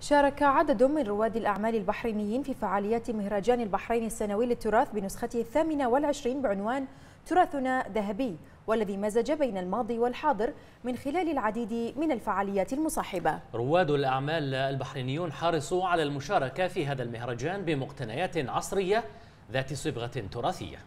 شارك عدد من رواد الأعمال البحرينيين في فعاليات مهرجان البحرين السنوي للتراث بنسخته الثامنة والعشرين بعنوان تراثنا ذهبي والذي مزج بين الماضي والحاضر من خلال العديد من الفعاليات المصاحبة رواد الأعمال البحرينيون حرصوا على المشاركة في هذا المهرجان بمقتنيات عصرية ذات صبغة تراثية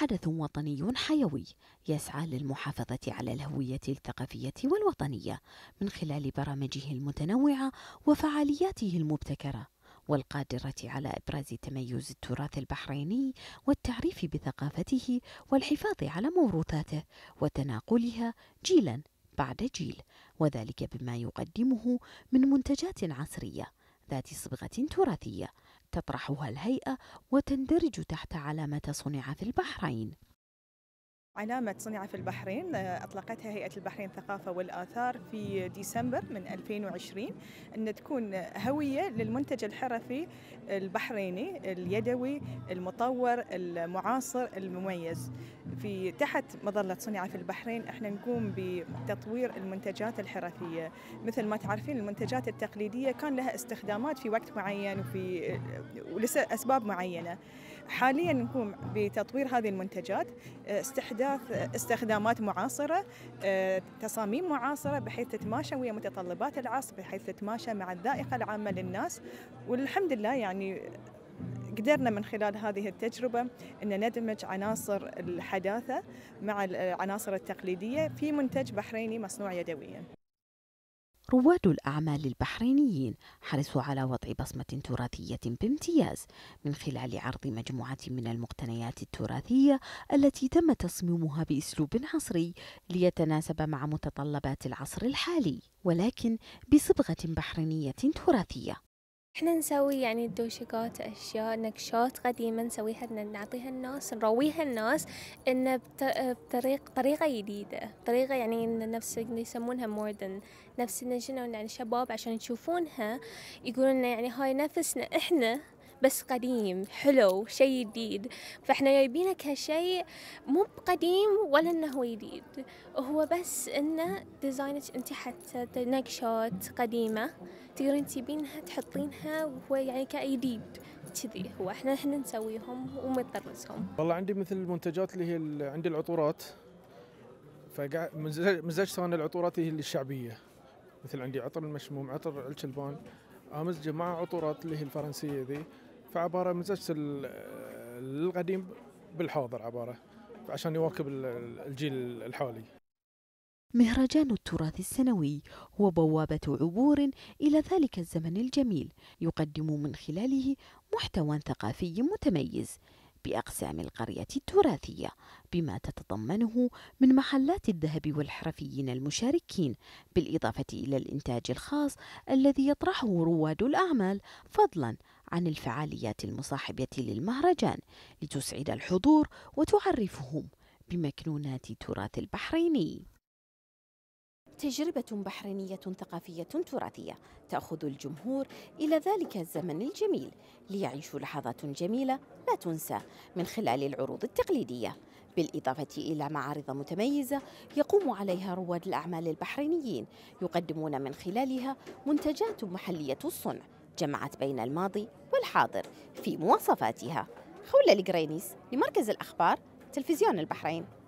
حدث وطني حيوي يسعى للمحافظة على الهوية الثقافية والوطنية من خلال برامجه المتنوعة وفعالياته المبتكرة والقادرة على إبراز تميز التراث البحريني والتعريف بثقافته والحفاظ على موروثاته وتناقلها جيلا بعد جيل وذلك بما يقدمه من منتجات عصرية ذات صبغة تراثية تطرحها الهيئة وتندرج تحت علامة صنع في البحرين علامة صنع في البحرين أطلقتها هيئة البحرين ثقافة والآثار في ديسمبر من 2020 أن تكون هوية للمنتج الحرفي البحريني اليدوي المطور المعاصر المميز في تحت مظلة صنع في البحرين احنا نقوم بتطوير المنتجات الحرفية مثل ما تعرفين المنتجات التقليدية كان لها استخدامات في وقت معين وفي ولسه أسباب معينة حاليا نقوم بتطوير هذه المنتجات استحداث احداث استخدامات معاصره آه، تصاميم معاصره بحيث تتماشى ويا متطلبات العصر بحيث تتماشى مع الذائقه العامه للناس والحمد لله يعني قدرنا من خلال هذه التجربة أن ندمج عناصر الحداثة مع العناصر التقليدية في منتج بحريني مصنوع يدويا رواد الأعمال البحرينيين حرصوا على وضع بصمة تراثية بامتياز من خلال عرض مجموعة من المقتنيات التراثية التي تم تصميمها بأسلوب عصري ليتناسب مع متطلبات العصر الحالي ولكن بصبغة بحرينية تراثية احنا نسوي يعني دوشكات اشياء نقشات قديمة نسويها نعطيها الناس نرويها الناس ان بطريق طريقة جديدة طريقة يعني نفس يسمونها موردن نفس شنو يعني شباب عشان يشوفونها يقولون يعني هاي نفسنا احنا بس قديم حلو شيء جديد فاحنا جايبينه كشيء مو بقديم ولا انه هو جديد هو بس انه ديزاينك انت حتى نقشات قديمه تقدرين تجيبينها تحطينها وهو يعني كجديد كذي هو احنا احنا نسويهم ومطرزهم والله عندي مثل المنتجات اللي هي عندي العطورات فمزجت انا العطورات هي الشعبيه مثل عندي عطر المشموم عطر الشلبان امزجه آه، مع عطورات اللي هي الفرنسيه ذي فعباره مزجت القديم بالحاضر عباره عشان يواكب الجيل الحالي مهرجان التراث السنوي هو بوابة عبور إلى ذلك الزمن الجميل يقدم من خلاله محتوى ثقافي متميز بأقسام القرية التراثية بما تتضمنه من محلات الذهب والحرفيين المشاركين بالإضافة إلى الإنتاج الخاص الذي يطرحه رواد الأعمال فضلا عن الفعاليات المصاحبة للمهرجان لتسعد الحضور وتعرفهم بمكنونات التراث البحريني تجربة بحرينية ثقافية تراثية تأخذ الجمهور إلى ذلك الزمن الجميل ليعيشوا لحظات جميلة لا تنسى من خلال العروض التقليدية بالإضافة إلى معارض متميزة يقوم عليها رواد الأعمال البحرينيين يقدمون من خلالها منتجات محلية الصنع جمعت بين الماضي والحاضر في مواصفاتها خولة القرينيس لمركز الأخبار تلفزيون البحرين